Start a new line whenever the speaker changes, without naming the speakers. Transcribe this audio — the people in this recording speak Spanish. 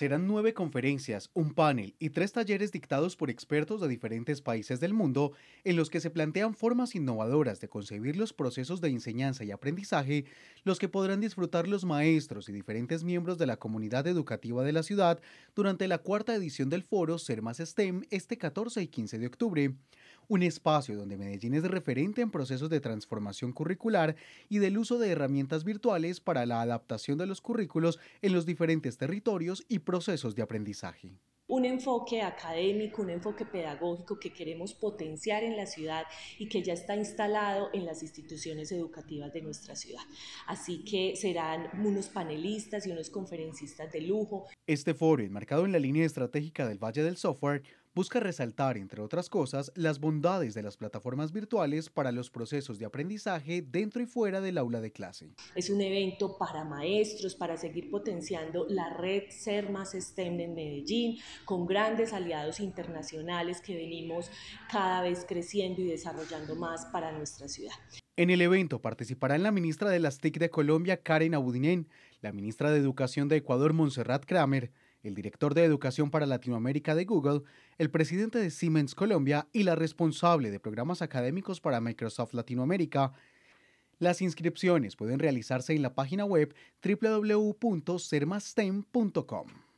serán nueve conferencias, un panel y tres talleres dictados por expertos de diferentes países del mundo en los que se plantean formas innovadoras de concebir los procesos de enseñanza y aprendizaje, los que podrán disfrutar los maestros y diferentes miembros de la comunidad educativa de la ciudad durante la cuarta edición del foro Ser Más STEM este 14 y 15 de octubre un espacio donde Medellín es referente en procesos de transformación curricular y del uso de herramientas virtuales para la adaptación de los currículos en los diferentes territorios y procesos de aprendizaje
un enfoque académico, un enfoque pedagógico que queremos potenciar en la ciudad y que ya está instalado en las instituciones educativas de nuestra ciudad. Así que serán unos panelistas y unos conferencistas de lujo.
Este foro, enmarcado en la línea estratégica del Valle del Software, busca resaltar, entre otras cosas, las bondades de las plataformas virtuales para los procesos de aprendizaje dentro y fuera del aula de clase.
Es un evento para maestros, para seguir potenciando la red Ser Más STEM en Medellín, con grandes aliados internacionales que venimos cada vez creciendo y desarrollando más para nuestra ciudad.
En el evento participarán la ministra de las TIC de Colombia, Karen Abudinen, la ministra de Educación de Ecuador, Montserrat Kramer, el director de Educación para Latinoamérica de Google, el presidente de Siemens Colombia y la responsable de programas académicos para Microsoft Latinoamérica. Las inscripciones pueden realizarse en la página web www.sermastem.com.